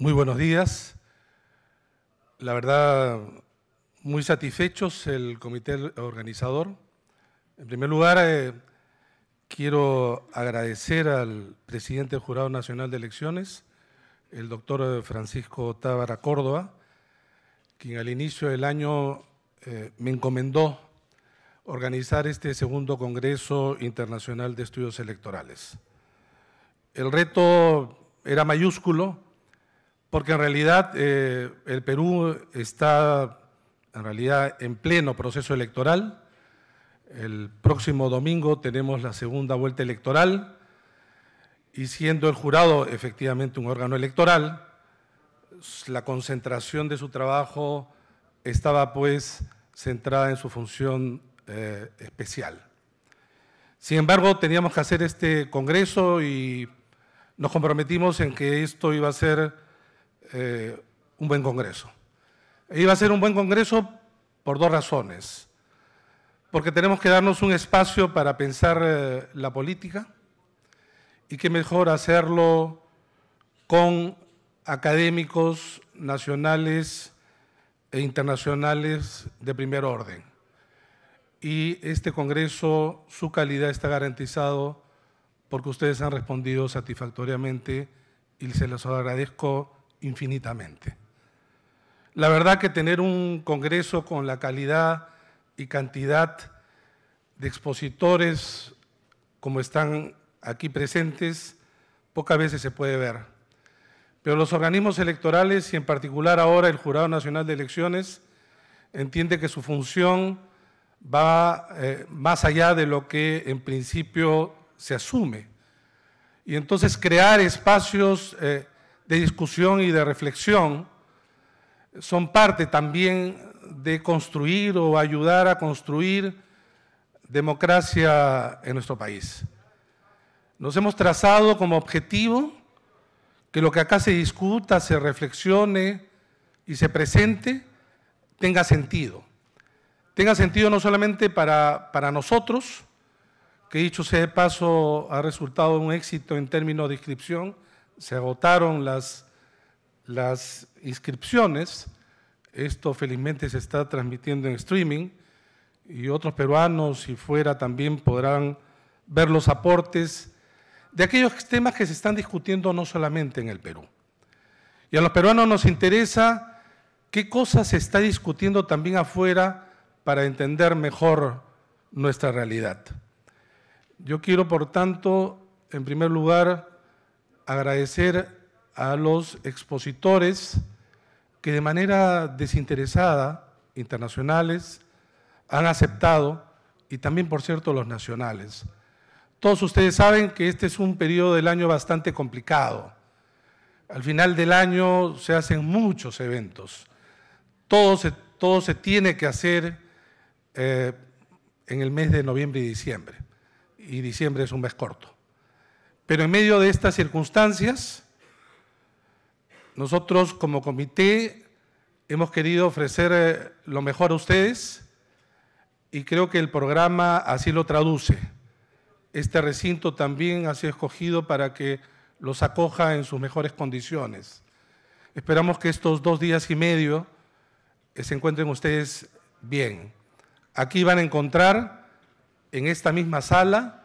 Muy buenos días. La verdad, muy satisfechos el comité organizador. En primer lugar, eh, quiero agradecer al presidente del Jurado Nacional de Elecciones, el doctor Francisco Tábara Córdoba, quien al inicio del año eh, me encomendó organizar este segundo Congreso Internacional de Estudios Electorales. El reto era mayúsculo, porque en realidad eh, el Perú está en realidad en pleno proceso electoral. El próximo domingo tenemos la segunda vuelta electoral y siendo el jurado efectivamente un órgano electoral, la concentración de su trabajo estaba pues centrada en su función eh, especial. Sin embargo, teníamos que hacer este congreso y nos comprometimos en que esto iba a ser eh, un buen Congreso. iba a ser un buen Congreso por dos razones. Porque tenemos que darnos un espacio para pensar eh, la política y qué mejor hacerlo con académicos nacionales e internacionales de primer orden. Y este Congreso, su calidad está garantizado porque ustedes han respondido satisfactoriamente y se los agradezco infinitamente. La verdad que tener un congreso con la calidad y cantidad de expositores como están aquí presentes, pocas veces se puede ver. Pero los organismos electorales y en particular ahora el Jurado Nacional de Elecciones entiende que su función va eh, más allá de lo que en principio se asume. Y entonces crear espacios eh, de discusión y de reflexión son parte también de construir o ayudar a construir democracia en nuestro país. Nos hemos trazado como objetivo que lo que acá se discuta, se reflexione y se presente tenga sentido. Tenga sentido no solamente para, para nosotros, que dicho sea de paso ha resultado un éxito en términos de inscripción, se agotaron las, inscripciones. Esto felizmente se está transmitiendo en streaming y otros peruanos, y fuera, también podrán ver los aportes de aquellos temas que se están discutiendo no solamente en el Perú. Y a los peruanos nos interesa qué cosas se está discutiendo también afuera para entender mejor nuestra realidad. Yo quiero, por tanto, en primer lugar, agradecer a los expositores que de manera desinteresada, internacionales, han aceptado, y también, por cierto, los nacionales. Todos ustedes saben que este es un periodo del año bastante complicado. Al final del año se hacen muchos eventos. Todo se, todo se tiene que hacer eh, en el mes de noviembre y diciembre. Y diciembre es un mes corto. Pero en medio de estas circunstancias, nosotros como comité hemos querido ofrecer eh, lo mejor a ustedes y creo que el programa así lo traduce. Este recinto también ha sido escogido para que los acoja en sus mejores condiciones. Esperamos que estos dos días y medio eh, se encuentren ustedes bien. Aquí van a encontrar, en esta misma sala,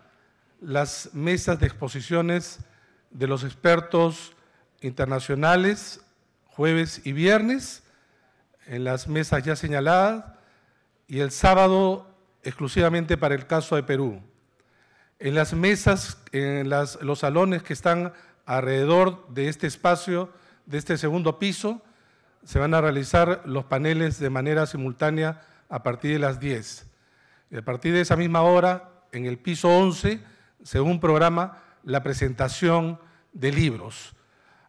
las mesas de exposiciones de los expertos internacionales jueves y viernes en las mesas ya señaladas y el sábado exclusivamente para el caso de Perú. En las mesas, en los salones que están alrededor de este espacio, de este segundo piso, se van a realizar los paneles de manera simultánea a partir de las 10. Y a partir de esa misma hora, en el piso 11, según programa, la presentación de libros.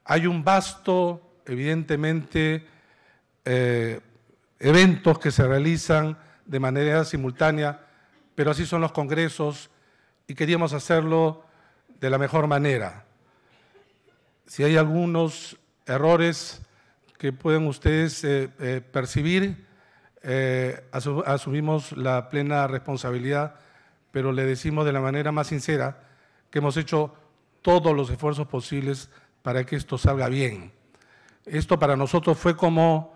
Hay un vasto, evidentemente, eh, eventos que se realizan de manera simultánea, pero así son los congresos y queríamos hacerlo de la mejor manera. Si hay algunos errores que pueden ustedes eh, eh, percibir, asumimos la plena responsabilidad pero le decimos de la manera más sincera que hemos hecho todos los esfuerzos posibles para que esto salga bien. Esto para nosotros fue como,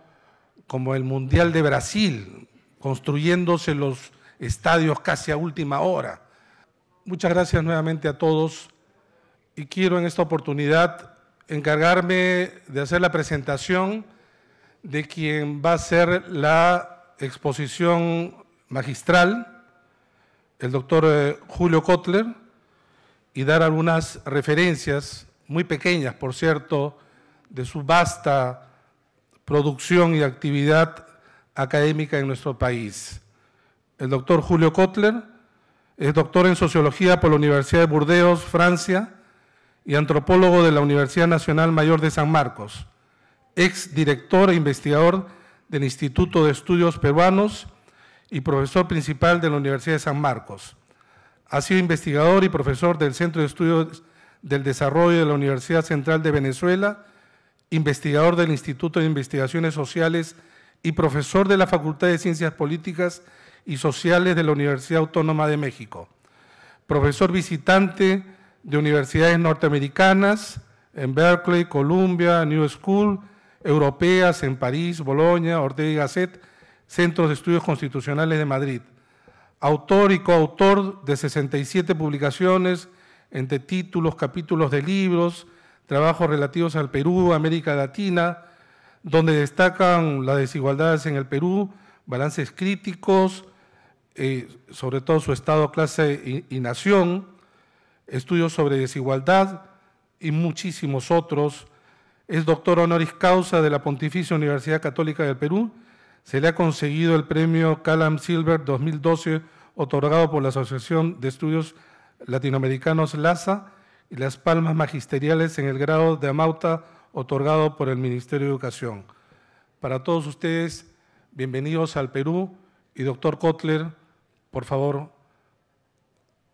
como el Mundial de Brasil, construyéndose los estadios casi a última hora. Muchas gracias nuevamente a todos y quiero en esta oportunidad encargarme de hacer la presentación de quien va a ser la exposición magistral el doctor eh, Julio Kotler y dar algunas referencias, muy pequeñas por cierto, de su vasta producción y actividad académica en nuestro país. El doctor Julio Kotler es doctor en sociología por la Universidad de Burdeos, Francia, y antropólogo de la Universidad Nacional Mayor de San Marcos, ex director e investigador del Instituto de Estudios Peruanos y profesor principal de la Universidad de San Marcos. Ha sido investigador y profesor del Centro de Estudios del Desarrollo de la Universidad Central de Venezuela, investigador del Instituto de Investigaciones Sociales y profesor de la Facultad de Ciencias Políticas y Sociales de la Universidad Autónoma de México. Profesor visitante de universidades norteamericanas en Berkeley, Columbia, New School, europeas en París, Bolonia, Ortega y Centro de Estudios Constitucionales de Madrid, autor y coautor de 67 publicaciones entre títulos, capítulos de libros, trabajos relativos al Perú, América Latina, donde destacan las desigualdades en el Perú, balances críticos, eh, sobre todo su estado, clase y nación, estudios sobre desigualdad y muchísimos otros. Es doctor honoris causa de la Pontificia Universidad Católica del Perú se le ha conseguido el premio Calam Silver 2012, otorgado por la Asociación de Estudios Latinoamericanos LASA, y las palmas magisteriales en el grado de Amauta, otorgado por el Ministerio de Educación. Para todos ustedes, bienvenidos al Perú y doctor Kotler, por favor,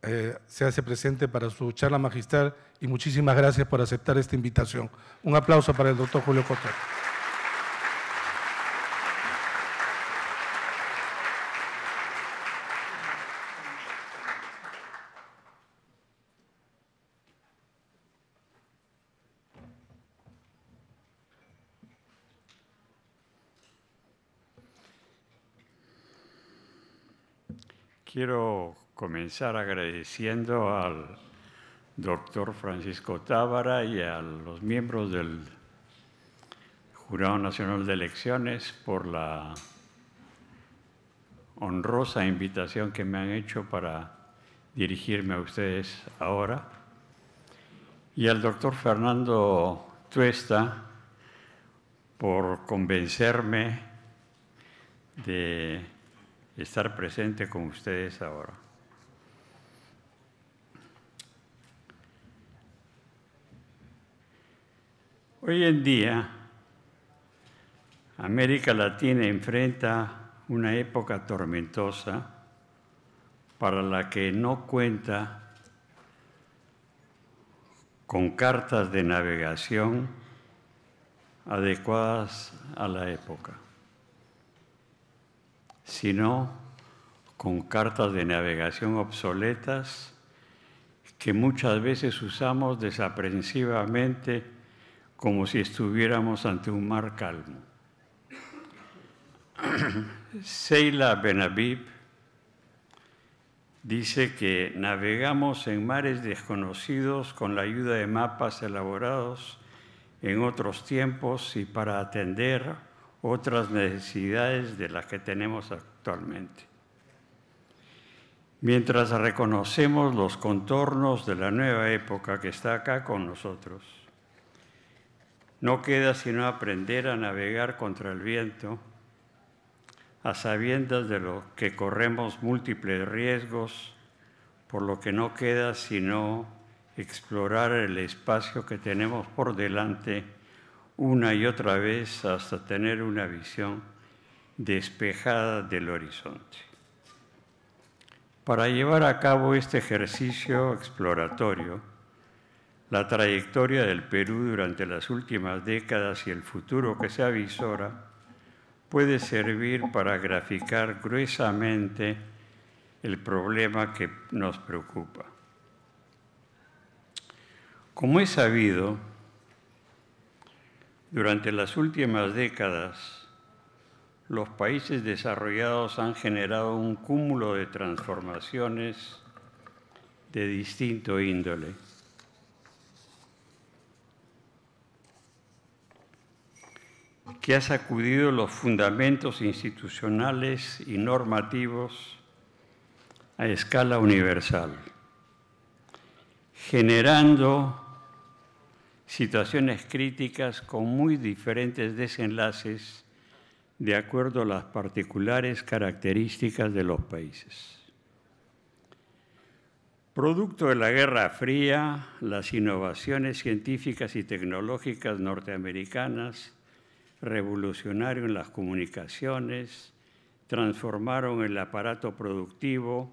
eh, se hace presente para su charla magistral y muchísimas gracias por aceptar esta invitación. Un aplauso para el doctor Julio Kotler. Quiero comenzar agradeciendo al doctor Francisco Távara y a los miembros del Jurado Nacional de Elecciones por la honrosa invitación que me han hecho para dirigirme a ustedes ahora. Y al doctor Fernando Tuesta por convencerme de estar presente con ustedes ahora. Hoy en día, América Latina enfrenta una época tormentosa para la que no cuenta con cartas de navegación adecuadas a la época sino con cartas de navegación obsoletas que muchas veces usamos desaprensivamente como si estuviéramos ante un mar calmo. Seila Benavib dice que navegamos en mares desconocidos con la ayuda de mapas elaborados en otros tiempos y para atender otras necesidades de las que tenemos actualmente. Mientras reconocemos los contornos de la nueva época que está acá con nosotros, no queda sino aprender a navegar contra el viento, a sabiendas de lo que corremos múltiples riesgos, por lo que no queda sino explorar el espacio que tenemos por delante una y otra vez hasta tener una visión despejada del horizonte. Para llevar a cabo este ejercicio exploratorio, la trayectoria del Perú durante las últimas décadas y el futuro que se avisora puede servir para graficar gruesamente el problema que nos preocupa. Como es sabido, durante las últimas décadas, los países desarrollados han generado un cúmulo de transformaciones de distinto índole. que ha sacudido los fundamentos institucionales y normativos a escala universal, generando situaciones críticas con muy diferentes desenlaces de acuerdo a las particulares características de los países. Producto de la Guerra Fría, las innovaciones científicas y tecnológicas norteamericanas revolucionaron las comunicaciones, transformaron el aparato productivo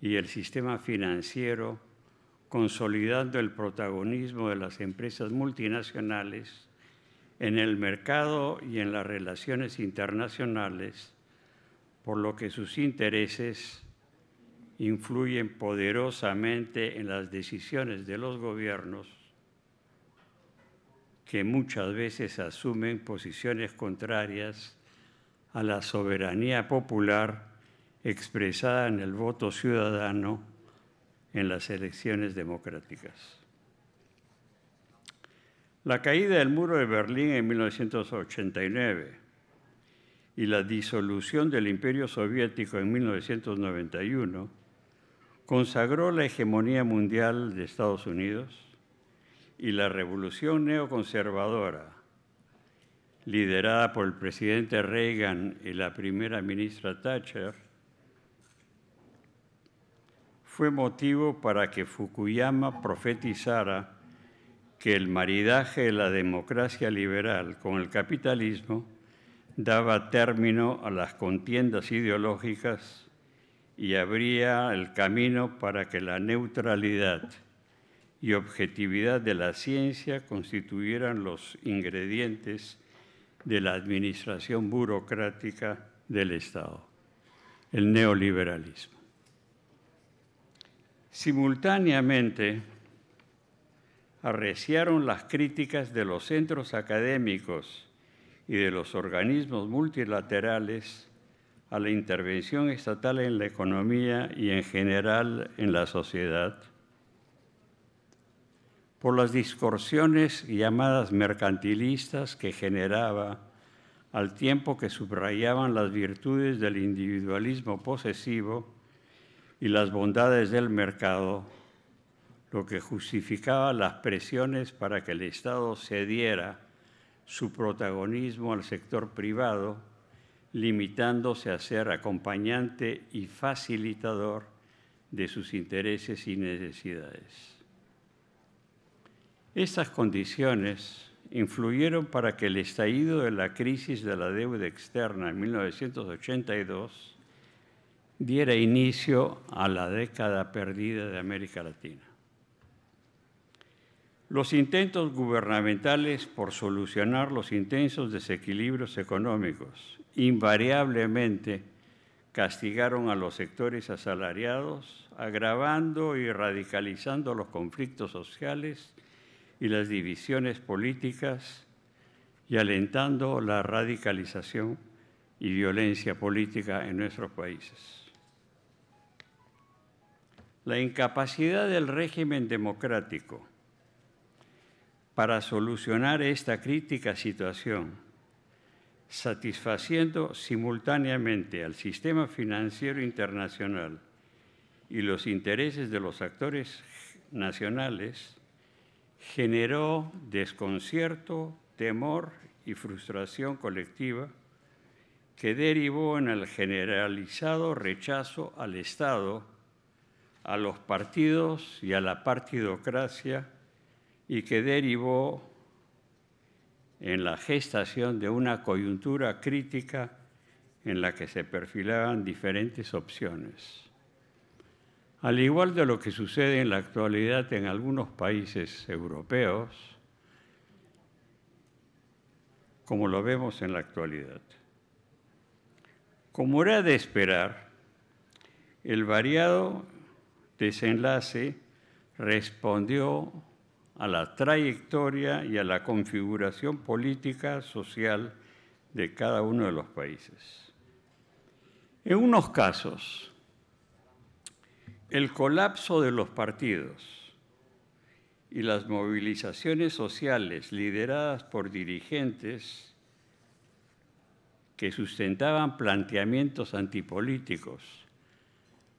y el sistema financiero consolidando el protagonismo de las empresas multinacionales en el mercado y en las relaciones internacionales, por lo que sus intereses influyen poderosamente en las decisiones de los gobiernos que muchas veces asumen posiciones contrarias a la soberanía popular expresada en el voto ciudadano en las elecciones democráticas. La caída del muro de Berlín en 1989 y la disolución del Imperio Soviético en 1991 consagró la hegemonía mundial de Estados Unidos y la revolución neoconservadora, liderada por el presidente Reagan y la primera ministra Thatcher, fue motivo para que Fukuyama profetizara que el maridaje de la democracia liberal con el capitalismo daba término a las contiendas ideológicas y abría el camino para que la neutralidad y objetividad de la ciencia constituyeran los ingredientes de la administración burocrática del Estado, el neoliberalismo. Simultáneamente, arreciaron las críticas de los centros académicos y de los organismos multilaterales a la intervención estatal en la economía y en general en la sociedad, por las discursiones llamadas mercantilistas que generaba al tiempo que subrayaban las virtudes del individualismo posesivo y las bondades del mercado, lo que justificaba las presiones para que el Estado cediera su protagonismo al sector privado, limitándose a ser acompañante y facilitador de sus intereses y necesidades. Estas condiciones influyeron para que el estallido de la crisis de la deuda externa en 1982 diera inicio a la década perdida de América Latina. Los intentos gubernamentales por solucionar los intensos desequilibrios económicos invariablemente castigaron a los sectores asalariados, agravando y radicalizando los conflictos sociales y las divisiones políticas y alentando la radicalización y violencia política en nuestros países la incapacidad del régimen democrático para solucionar esta crítica situación, satisfaciendo simultáneamente al sistema financiero internacional y los intereses de los actores nacionales, generó desconcierto, temor y frustración colectiva que derivó en el generalizado rechazo al Estado a los partidos y a la partidocracia y que derivó en la gestación de una coyuntura crítica en la que se perfilaban diferentes opciones. Al igual de lo que sucede en la actualidad en algunos países europeos, como lo vemos en la actualidad. Como era de esperar, el variado desenlace respondió a la trayectoria y a la configuración política, social de cada uno de los países. En unos casos, el colapso de los partidos y las movilizaciones sociales lideradas por dirigentes que sustentaban planteamientos antipolíticos,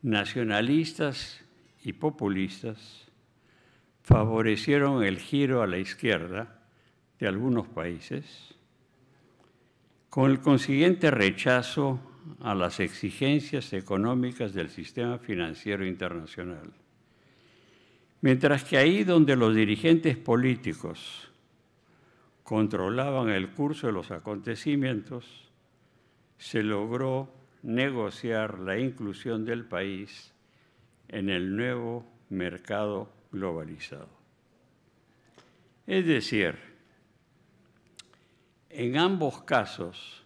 nacionalistas y populistas favorecieron el giro a la izquierda de algunos países, con el consiguiente rechazo a las exigencias económicas del sistema financiero internacional. Mientras que ahí donde los dirigentes políticos controlaban el curso de los acontecimientos, se logró negociar la inclusión del país en el nuevo mercado globalizado. Es decir, en ambos casos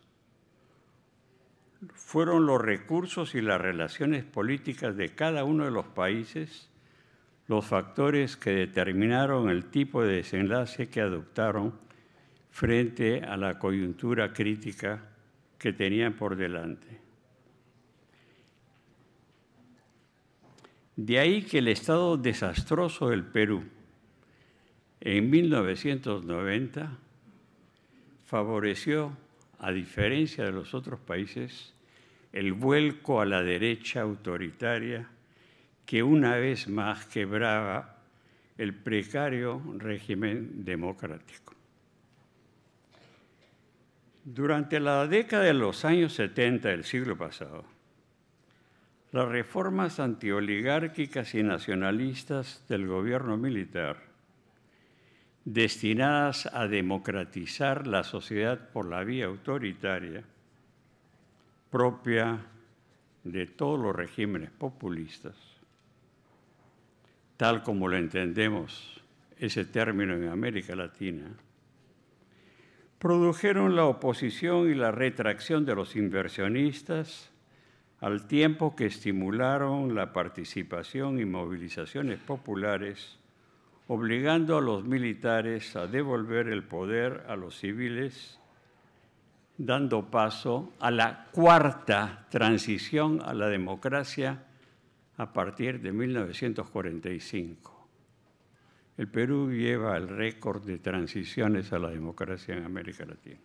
fueron los recursos y las relaciones políticas de cada uno de los países los factores que determinaron el tipo de desenlace que adoptaron frente a la coyuntura crítica que tenían por delante. De ahí que el estado desastroso del Perú en 1990 favoreció, a diferencia de los otros países, el vuelco a la derecha autoritaria que una vez más quebraba el precario régimen democrático. Durante la década de los años 70 del siglo pasado, las reformas antioligárquicas y nacionalistas del gobierno militar, destinadas a democratizar la sociedad por la vía autoritaria, propia de todos los regímenes populistas, tal como lo entendemos ese término en América Latina, produjeron la oposición y la retracción de los inversionistas al tiempo que estimularon la participación y movilizaciones populares, obligando a los militares a devolver el poder a los civiles, dando paso a la cuarta transición a la democracia a partir de 1945. El Perú lleva el récord de transiciones a la democracia en América Latina.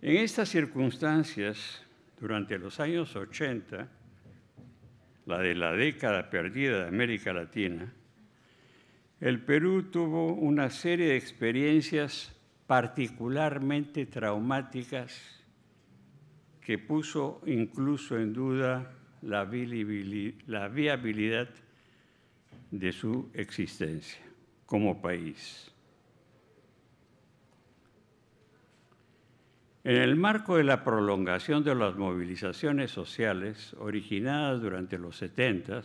En estas circunstancias, durante los años 80, la de la década perdida de América Latina, el Perú tuvo una serie de experiencias particularmente traumáticas que puso incluso en duda la viabilidad de su existencia como país. En el marco de la prolongación de las movilizaciones sociales originadas durante los 70,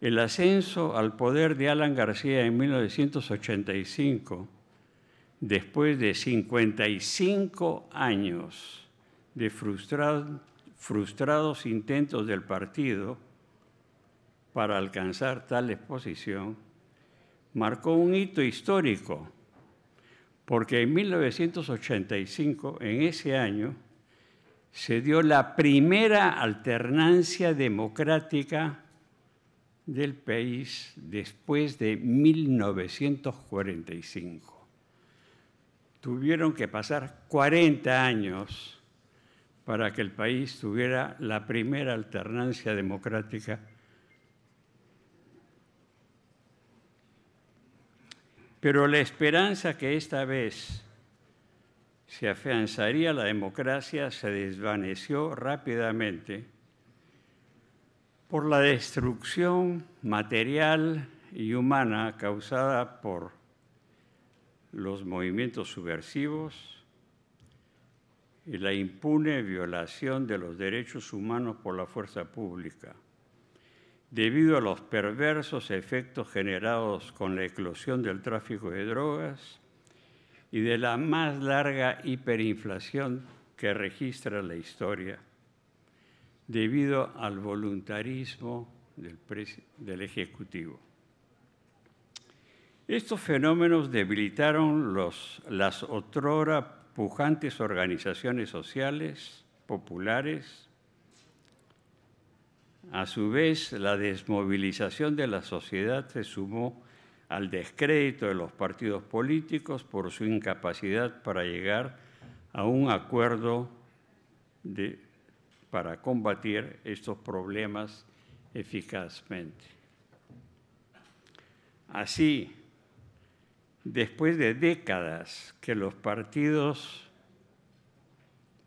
el ascenso al poder de Alan García en 1985, después de 55 años de frustrados intentos del partido para alcanzar tal exposición, marcó un hito histórico porque en 1985, en ese año, se dio la primera alternancia democrática del país después de 1945. Tuvieron que pasar 40 años para que el país tuviera la primera alternancia democrática Pero la esperanza que esta vez se afianzaría la democracia se desvaneció rápidamente por la destrucción material y humana causada por los movimientos subversivos y la impune violación de los derechos humanos por la fuerza pública debido a los perversos efectos generados con la eclosión del tráfico de drogas y de la más larga hiperinflación que registra la historia, debido al voluntarismo del, Ejecutivo. Estos fenómenos debilitaron las otrora pujantes organizaciones sociales, populares, a su vez, la desmovilización de la sociedad se sumó al descrédito de los partidos políticos por su incapacidad para llegar a un acuerdo para combatir estos problemas eficazmente. Así, después de décadas que los partidos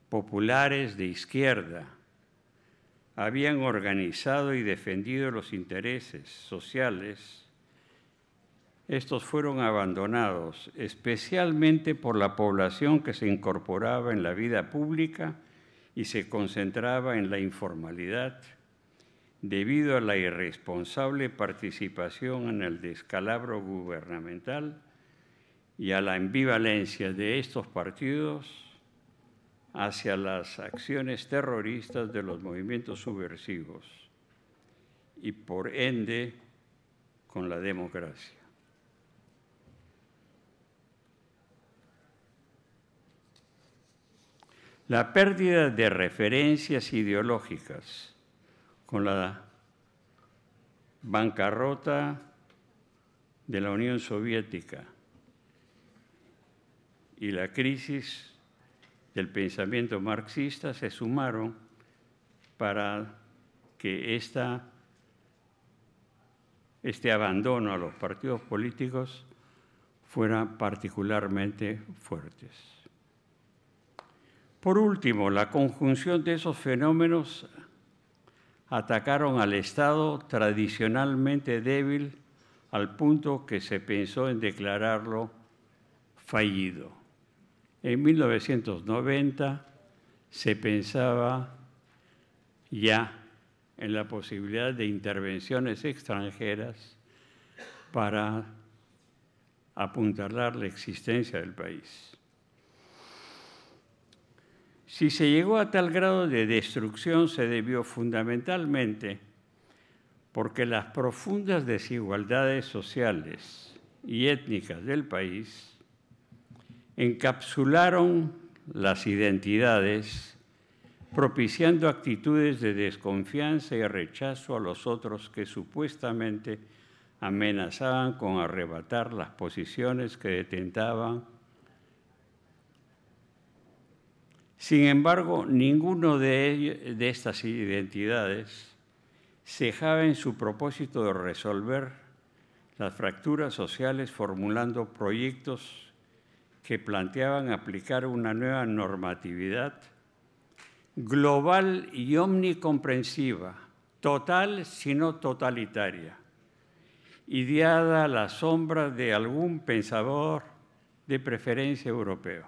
populares de izquierda habían organizado y defendido los intereses sociales, estos fueron abandonados, especialmente por la población que se incorporaba en la vida pública y se concentraba en la informalidad debido a la irresponsable participación en el descalabro gubernamental y a la ambivalencia de estos partidos hacia las acciones terroristas de los movimientos subversivos y por ende con la democracia. La pérdida de referencias ideológicas con la bancarrota de la Unión Soviética y la crisis del pensamiento marxista se sumaron para que esta, este abandono a los partidos políticos fuera particularmente fuertes. Por último, la conjunción de esos fenómenos atacaron al Estado tradicionalmente débil al punto que se pensó en declararlo fallido. En 1990 se pensaba ya en la posibilidad de intervenciones extranjeras para apuntalar la existencia del país. Si se llegó a tal grado de destrucción se debió fundamentalmente porque las profundas desigualdades sociales y étnicas del país encapsularon las identidades, propiciando actitudes de desconfianza y rechazo a los otros que supuestamente amenazaban con arrebatar las posiciones que detentaban. Sin embargo, ninguno de, estas identidades cejaba en su propósito de resolver las fracturas sociales formulando proyectos que planteaban aplicar una nueva normatividad global y omnicomprensiva, total sino totalitaria, ideada a la sombra de algún pensador de preferencia europeo.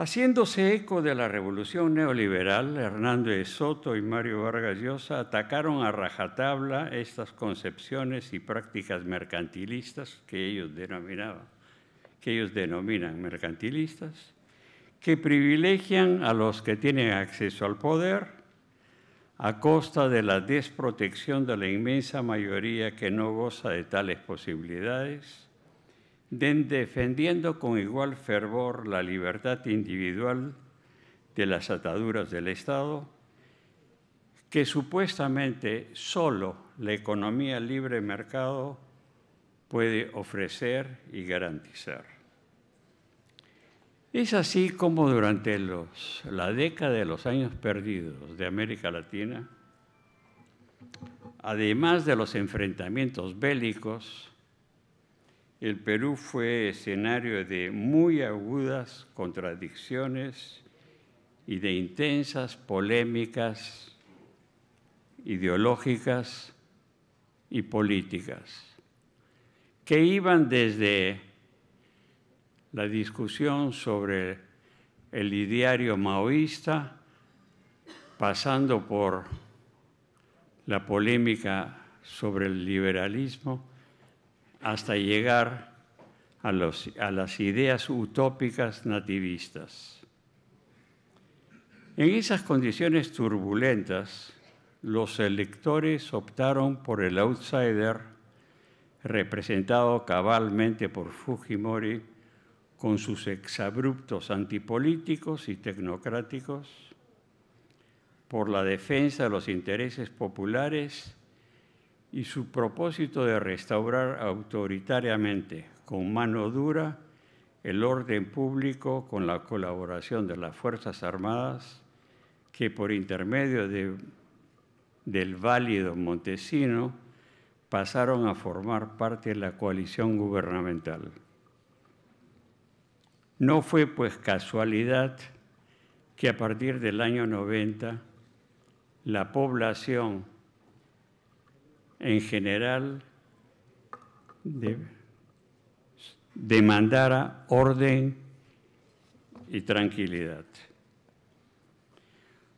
Haciéndose eco de la revolución neoliberal, Hernández Soto y Mario Vargas Llosa atacaron a rajatabla estas concepciones y prácticas mercantilistas que ellos denominaban, que ellos denominan mercantilistas, que privilegian a los que tienen acceso al poder a costa de la desprotección de la inmensa mayoría que no goza de tales posibilidades defendiendo con igual fervor la libertad individual de las ataduras del Estado, que supuestamente solo la economía libre mercado puede ofrecer y garantizar. Es así como durante la década de los años perdidos de América Latina, además de los enfrentamientos bélicos, el Perú fue escenario de muy agudas contradicciones y de intensas polémicas ideológicas y políticas, que iban desde la discusión sobre el ideario maoísta, pasando por la polémica sobre el liberalismo, hasta llegar a, las ideas utópicas nativistas. En esas condiciones turbulentas, los electores optaron por el outsider representado cabalmente por Fujimori con sus exabruptos antipolíticos y tecnocráticos, por la defensa de los intereses populares y su propósito de restaurar autoritariamente, con mano dura, el orden público con la colaboración de las Fuerzas Armadas, que por intermedio del válido Montesino pasaron a formar parte de la coalición gubernamental. No fue pues casualidad que a partir del año 90 la población en general demandara orden y tranquilidad.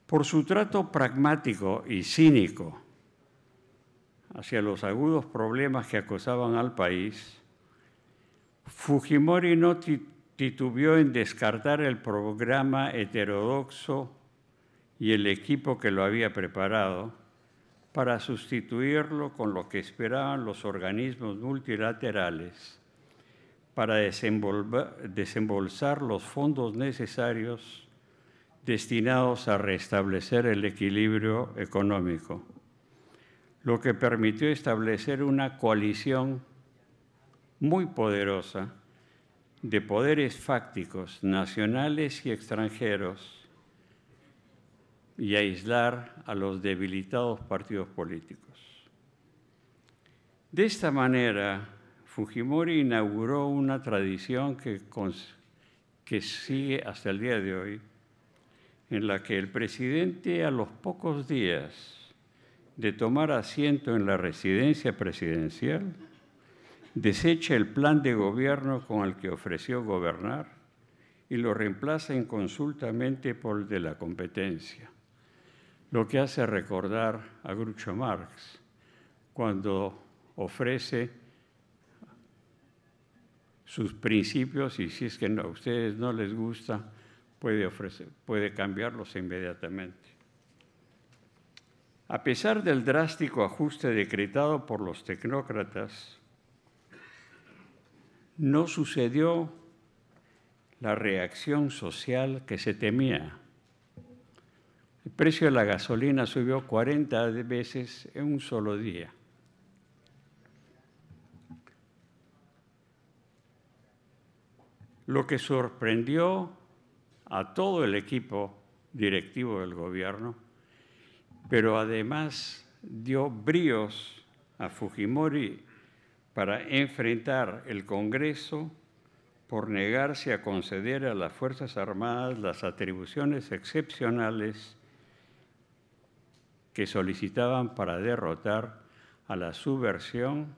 Por su trato pragmático y cínico hacia los agudos problemas que acosaban al país, Fujimori no titubió en descartar el programa heterodoxo y el equipo que lo había preparado para sustituirlo con lo que esperaban los organismos multilaterales para desembolsar los fondos necesarios destinados a restablecer el equilibrio económico, lo que permitió establecer una coalición muy poderosa de poderes fácticos nacionales y extranjeros y aislar a los debilitados partidos políticos. De esta manera, Fujimori inauguró una tradición que, sigue hasta el día de hoy, en la que el presidente a los pocos días de tomar asiento en la residencia presidencial, desecha el plan de gobierno con el que ofreció gobernar y lo reemplaza inconsultamente por el de la competencia lo que hace recordar a Grucho Marx cuando ofrece sus principios y si es que a ustedes no les gusta, puede, puede cambiarlos inmediatamente. A pesar del drástico ajuste decretado por los tecnócratas, no sucedió la reacción social que se temía. El precio de la gasolina subió 40 veces en un solo día. Lo que sorprendió a todo el equipo directivo del gobierno, pero además dio bríos a Fujimori para enfrentar el Congreso por negarse a conceder a las Fuerzas Armadas las atribuciones excepcionales que solicitaban para derrotar a la subversión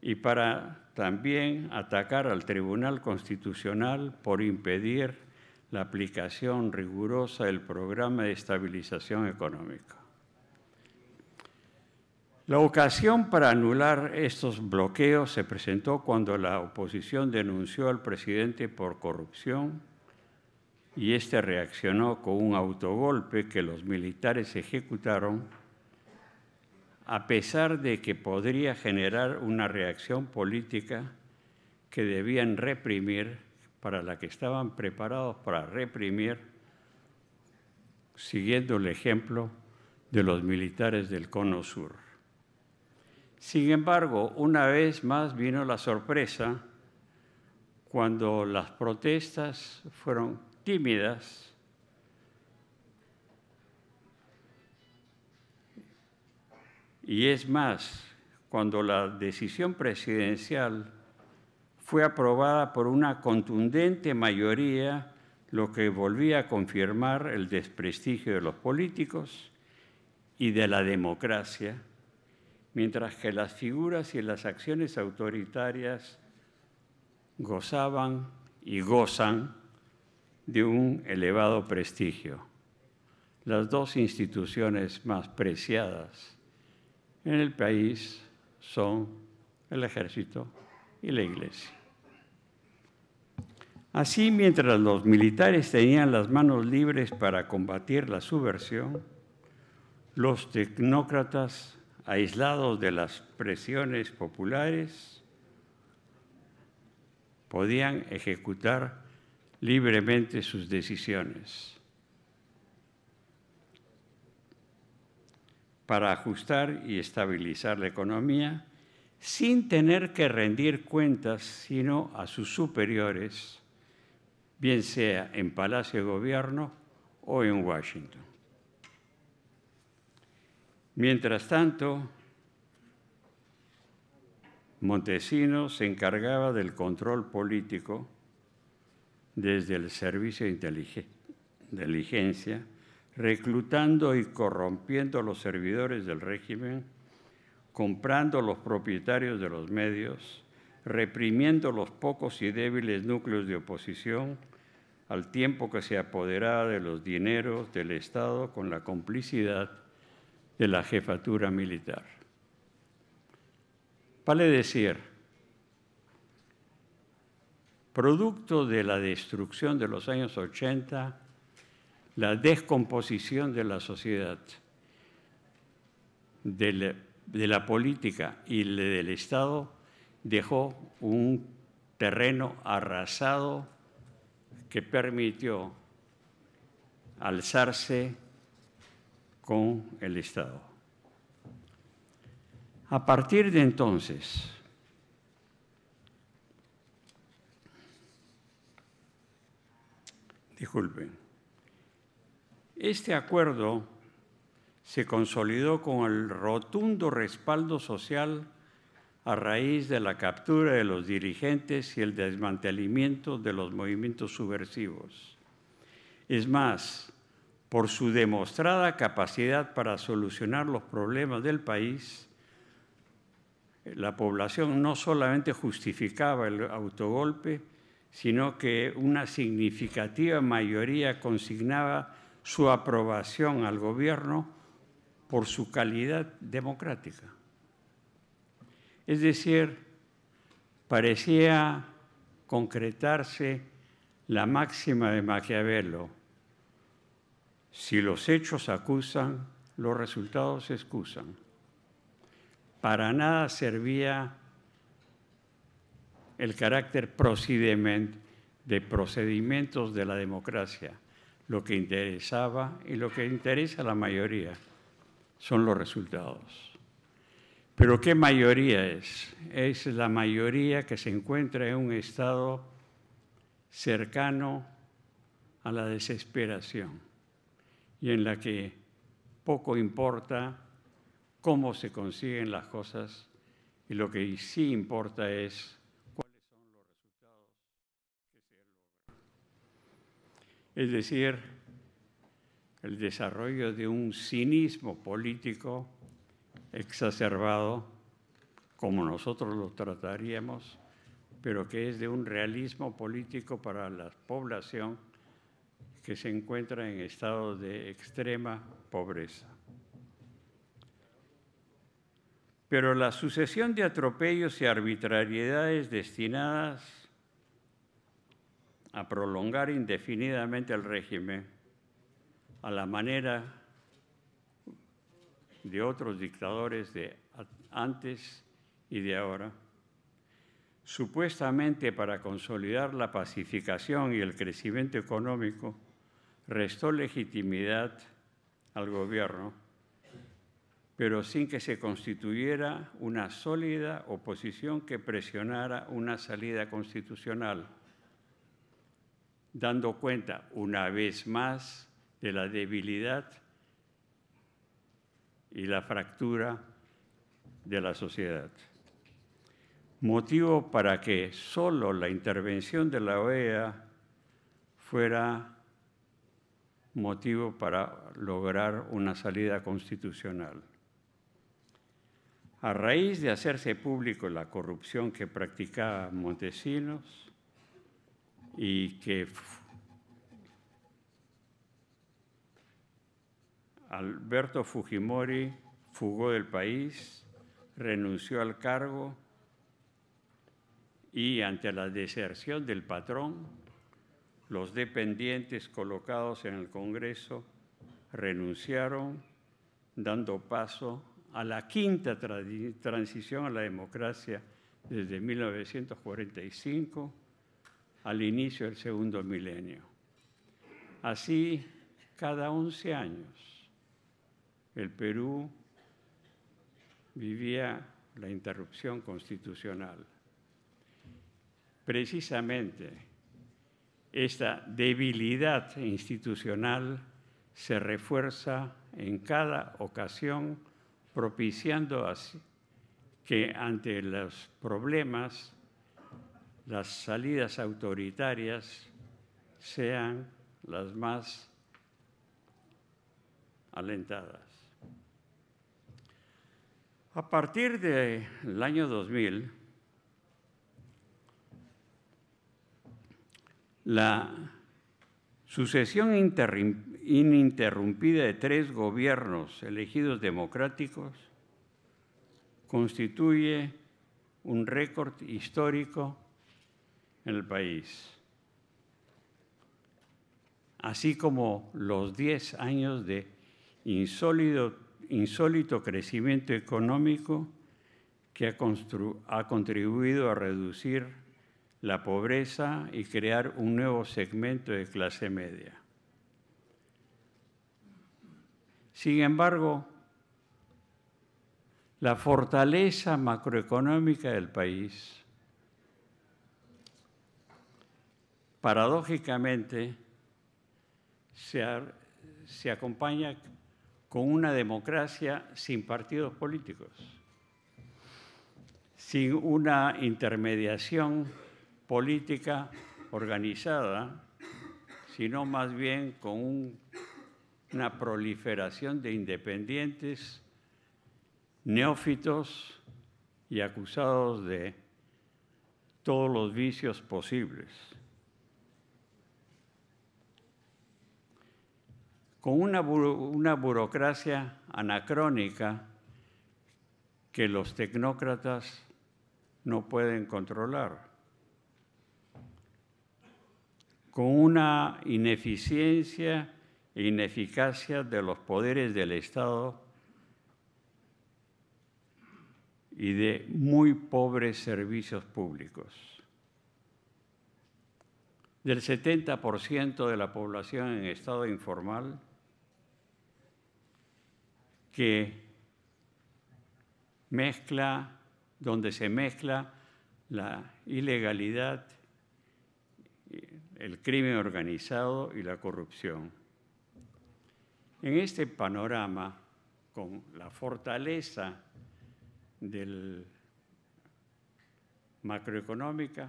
y para también atacar al Tribunal Constitucional por impedir la aplicación rigurosa del programa de estabilización económica. La ocasión para anular estos bloqueos se presentó cuando la oposición denunció al presidente por corrupción y este reaccionó con un autogolpe que los militares ejecutaron, a pesar de que podría generar una reacción política que debían reprimir, para la que estaban preparados para reprimir, siguiendo el ejemplo de los militares del Cono Sur. Sin embargo, una vez más vino la sorpresa cuando las protestas fueron tímidas, y es más, cuando la decisión presidencial fue aprobada por una contundente mayoría, lo que volvía a confirmar el desprestigio de los políticos y de la democracia, mientras que las figuras y las acciones autoritarias gozaban y gozan de un elevado prestigio, las dos instituciones más preciadas en el país son el ejército y la iglesia. Así, mientras los militares tenían las manos libres para combatir la subversión, los tecnócratas, aislados de las presiones populares, podían ejecutar libremente sus decisiones. para ajustar y estabilizar la economía sin tener que rendir cuentas sino a sus superiores, bien sea en Palacio de Gobierno o en Washington. Mientras tanto, Montesinos se encargaba del control político desde el servicio de inteligencia, reclutando y corrompiendo a los servidores del régimen, comprando los propietarios de los medios, reprimiendo los pocos y débiles núcleos de oposición, al tiempo que se apoderaba de los dineros del Estado con la complicidad de la jefatura militar. Vale decir, producto de la destrucción de los años 80, la descomposición de la sociedad, de la, de la política y del Estado, dejó un terreno arrasado que permitió alzarse con el Estado. A partir de entonces, Disculpen. Este acuerdo se consolidó con el rotundo respaldo social a raíz de la captura de los dirigentes y el desmantelamiento de los movimientos subversivos. Es más, por su demostrada capacidad para solucionar los problemas del país, la población no solamente justificaba el autogolpe, sino que una significativa mayoría consignaba su aprobación al gobierno por su calidad democrática. Es decir, parecía concretarse la máxima de Maquiavelo, si los hechos acusan, los resultados excusan. Para nada servía el carácter procedimental de procedimientos de la democracia. Lo que interesaba y lo que interesa a la mayoría son los resultados. Pero ¿qué mayoría es? Es la mayoría que se encuentra en un estado cercano a la desesperación y en la que poco importa cómo se consiguen las cosas y lo que sí importa es es decir, el desarrollo de un cinismo político exacerbado, como nosotros lo trataríamos, pero que es de un realismo político para la población que se encuentra en estado de extrema pobreza. Pero la sucesión de atropellos y arbitrariedades destinadas a prolongar indefinidamente el régimen a la manera de otros dictadores de antes y de ahora, supuestamente para consolidar la pacificación y el crecimiento económico, restó legitimidad al gobierno, pero sin que se constituyera una sólida oposición que presionara una salida constitucional dando cuenta una vez más de la debilidad y la fractura de la sociedad. Motivo para que solo la intervención de la OEA fuera motivo para lograr una salida constitucional. A raíz de hacerse público la corrupción que practicaba Montesinos, y que Alberto Fujimori fugó del país, renunció al cargo y ante la deserción del patrón, los dependientes colocados en el Congreso renunciaron, dando paso a la quinta transición a la democracia desde 1945 al inicio del segundo milenio. Así, cada 11 años, el Perú vivía la interrupción constitucional. Precisamente esta debilidad institucional se refuerza en cada ocasión, propiciando así que ante los problemas las salidas autoritarias sean las más alentadas. A partir del año 2000, la sucesión ininterrumpida de tres gobiernos elegidos democráticos constituye un récord histórico en el país. Así como los 10 años de insólito, insólito crecimiento económico que ha contribuido a reducir la pobreza y crear un nuevo segmento de clase media. Sin embargo, la fortaleza macroeconómica del país paradójicamente se, acompaña con una democracia sin partidos políticos, sin una intermediación política organizada, sino más bien con una proliferación de independientes, neófitos y acusados de todos los vicios posibles. con una, burocracia anacrónica que los tecnócratas no pueden controlar, con una ineficiencia e ineficacia de los poderes del Estado y de muy pobres servicios públicos. Del 70% de la población en estado informal, que mezcla, donde se mezcla la ilegalidad, el crimen organizado y la corrupción. En este panorama, con la fortaleza del macroeconómica,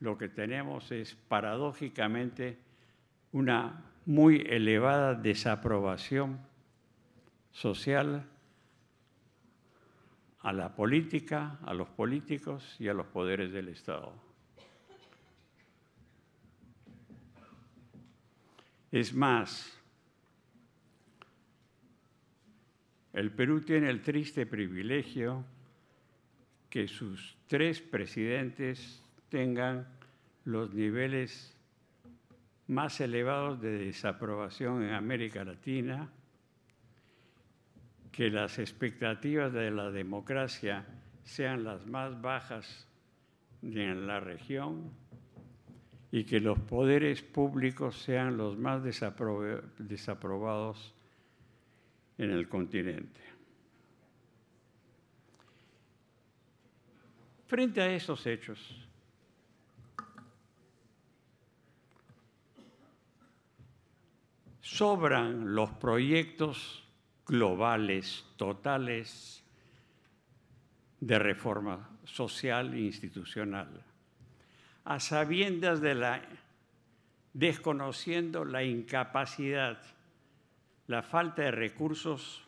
lo que tenemos es paradójicamente una muy elevada desaprobación social a la política, a los políticos y a los poderes del Estado. Es más, el Perú tiene el triste privilegio que sus tres presidentes tengan los niveles más elevados de desaprobación en América Latina que las expectativas de la democracia sean las más bajas en la región y que los poderes públicos sean los más desaprobados en el continente. Frente a esos hechos, sobran los proyectos globales, totales, de reforma social e institucional, a sabiendas de la desconociendo la incapacidad, la falta de recursos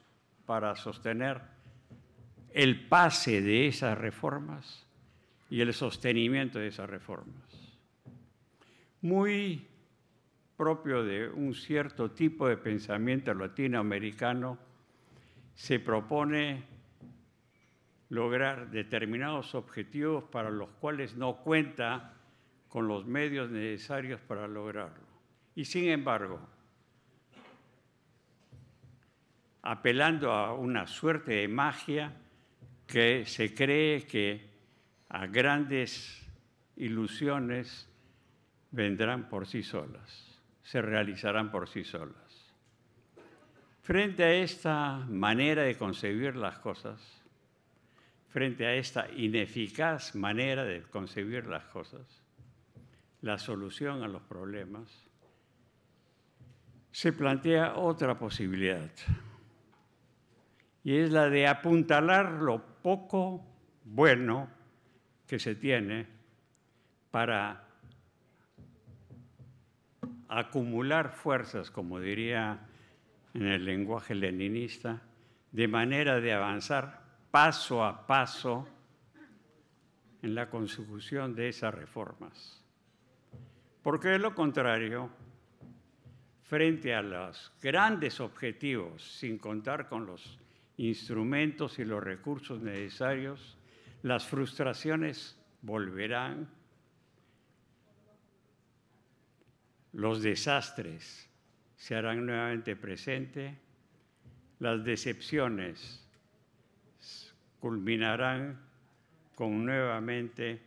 para sostener el pase de esas reformas y el sostenimiento de esas reformas. Muy propio de un cierto tipo de pensamiento latinoamericano se propone lograr determinados objetivos para los cuales no cuenta con los medios necesarios para lograrlo. Y sin embargo, apelando a una suerte de magia que se cree que a grandes ilusiones vendrán por sí solas, se realizarán por sí solas. Frente a esta manera de concebir las cosas, frente a esta ineficaz manera de concebir las cosas, la solución a los problemas, se plantea otra posibilidad, y es la de apuntalar lo poco bueno que se tiene para acumular fuerzas, como diría en el lenguaje leninista, de manera de avanzar paso a paso en la consecución de esas reformas. Porque de lo contrario, frente a los grandes objetivos, sin contar con los instrumentos y los recursos necesarios, las frustraciones volverán, los desastres se harán nuevamente presentes. las decepciones culminarán con nuevamente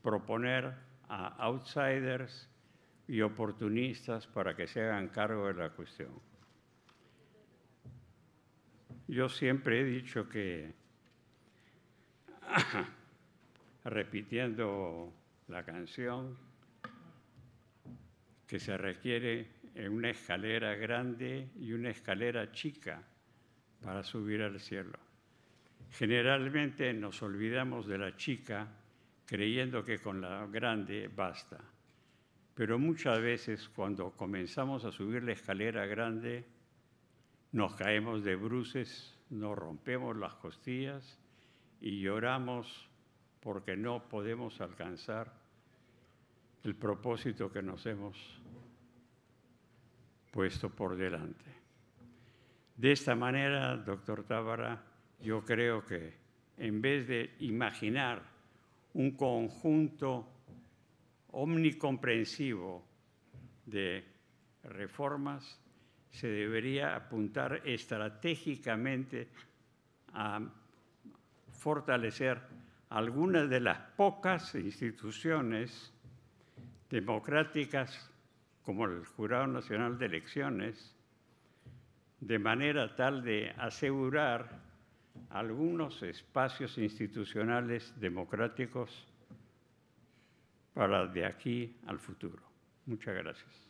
proponer a outsiders y oportunistas para que se hagan cargo de la cuestión. Yo siempre he dicho que, repitiendo la canción, que se requiere eh, una escalera grande y una escalera chica para subir al cielo. Generalmente nos olvidamos de la chica creyendo que con la grande basta. Pero muchas veces cuando comenzamos a subir la escalera grande, nos caemos de bruces, nos rompemos las costillas y lloramos porque no podemos alcanzar el propósito que nos hemos puesto por delante. De esta manera, doctor Tábara, yo creo que en vez de imaginar un conjunto omnicomprensivo de reformas, se debería apuntar estratégicamente a fortalecer algunas de las pocas instituciones democráticas como el Jurado Nacional de Elecciones, de manera tal de asegurar algunos espacios institucionales democráticos para de aquí al futuro. Muchas gracias.